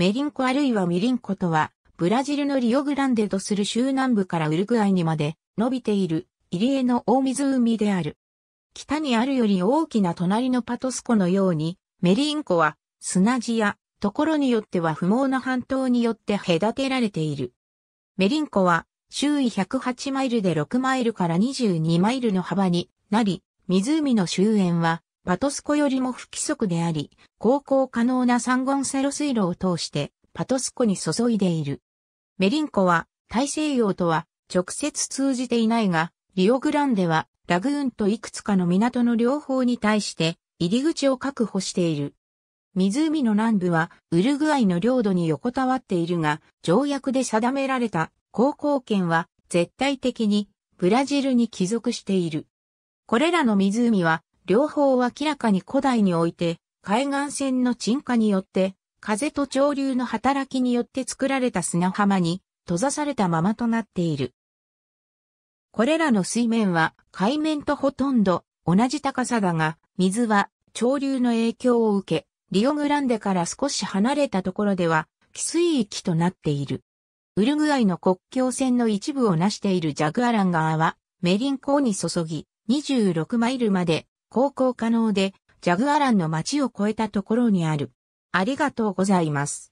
メリンコあるいはミリンコとは、ブラジルのリオグランデとする州南部からウルグアイにまで伸びている入江の大湖である。北にあるより大きな隣のパトス湖のように、メリンコは砂地やところによっては不毛な半島によって隔てられている。メリンコは周囲108マイルで6マイルから22マイルの幅になり、湖の周辺はパトスコよりも不規則であり、航行可能なサンゴンセロ水路を通してパトスコに注いでいる。メリンコは大西洋とは直接通じていないが、リオグランデはラグーンといくつかの港の両方に対して入り口を確保している。湖の南部はウルグアイの領土に横たわっているが、条約で定められた航行権は絶対的にブラジルに帰属している。これらの湖は両方明らかに古代において、海岸線の沈下によって、風と潮流の働きによって作られた砂浜に閉ざされたままとなっている。これらの水面は海面とほとんど同じ高さだが、水は潮流の影響を受け、リオグランデから少し離れたところでは、寄水域となっている。ウルグアイの国境線の一部を成しているジャグアラン川は、メリン港に注ぎ、26マイルまで航行可能で、ジャグアランの街を越えたところにある。ありがとうございます。